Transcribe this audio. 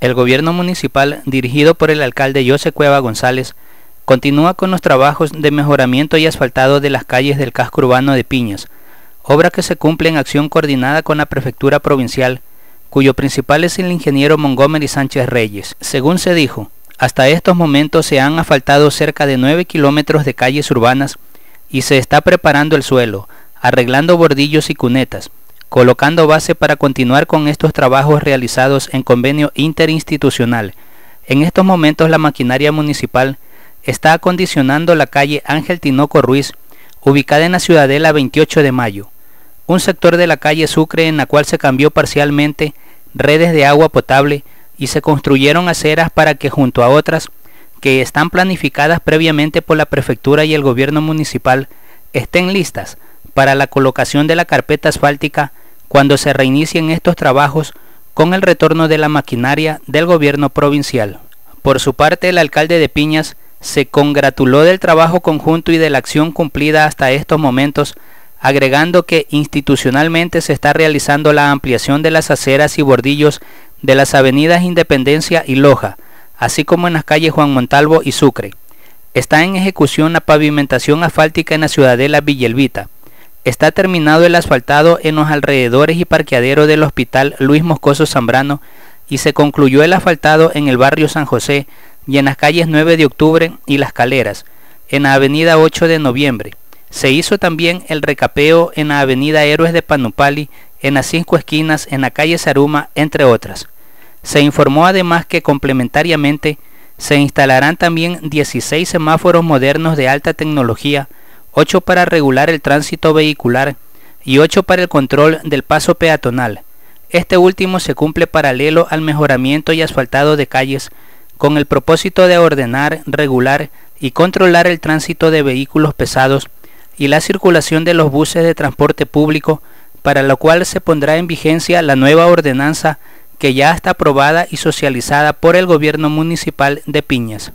El gobierno municipal, dirigido por el alcalde José Cueva González, continúa con los trabajos de mejoramiento y asfaltado de las calles del casco urbano de Piñas, obra que se cumple en acción coordinada con la Prefectura Provincial, cuyo principal es el ingeniero Montgomery Sánchez Reyes. Según se dijo, hasta estos momentos se han asfaltado cerca de 9 kilómetros de calles urbanas y se está preparando el suelo, arreglando bordillos y cunetas, colocando base para continuar con estos trabajos realizados en convenio interinstitucional. En estos momentos la maquinaria municipal está acondicionando la calle Ángel Tinoco Ruiz, ubicada en la Ciudadela 28 de Mayo, un sector de la calle Sucre en la cual se cambió parcialmente redes de agua potable y se construyeron aceras para que junto a otras que están planificadas previamente por la prefectura y el gobierno municipal estén listas para la colocación de la carpeta asfáltica cuando se reinicien estos trabajos con el retorno de la maquinaria del gobierno provincial. Por su parte, el alcalde de Piñas se congratuló del trabajo conjunto y de la acción cumplida hasta estos momentos, agregando que institucionalmente se está realizando la ampliación de las aceras y bordillos de las avenidas Independencia y Loja, así como en las calles Juan Montalvo y Sucre. Está en ejecución la pavimentación asfáltica en la ciudadela Villelvita Está terminado el asfaltado en los alrededores y parqueadero del Hospital Luis Moscoso Zambrano y se concluyó el asfaltado en el barrio San José y en las calles 9 de octubre y Las Caleras, en la avenida 8 de noviembre. Se hizo también el recapeo en la avenida Héroes de Panupali, en las cinco esquinas, en la calle Saruma, entre otras. Se informó además que complementariamente se instalarán también 16 semáforos modernos de alta tecnología 8 para regular el tránsito vehicular y 8 para el control del paso peatonal. Este último se cumple paralelo al mejoramiento y asfaltado de calles con el propósito de ordenar, regular y controlar el tránsito de vehículos pesados y la circulación de los buses de transporte público, para lo cual se pondrá en vigencia la nueva ordenanza que ya está aprobada y socializada por el gobierno municipal de Piñas.